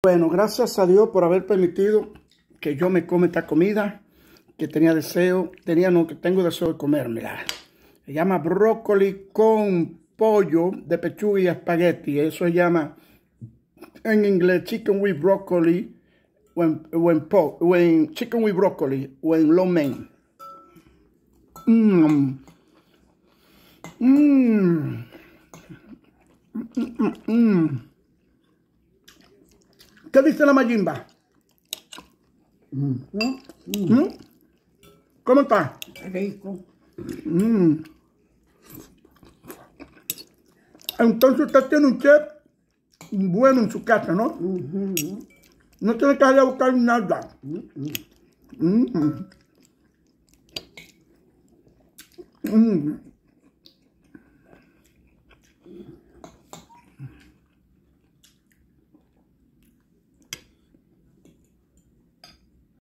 Bueno, gracias a Dios por haber permitido que yo me coma esta comida que tenía deseo, tenía no, que tengo deseo de comérmela. Se llama brócoli con pollo de pechuga y espagueti. Eso se llama en inglés chicken with broccoli o en, chicken with broccoli o en lo Mmm. Mmm. Mmm. ¿Qué dice la Mayimba? Mm, mm. ¿Mm? ¿Cómo está? Rico. Entonces usted tiene un chef bueno en su casa, ¿no? No tiene que ir a buscar nada.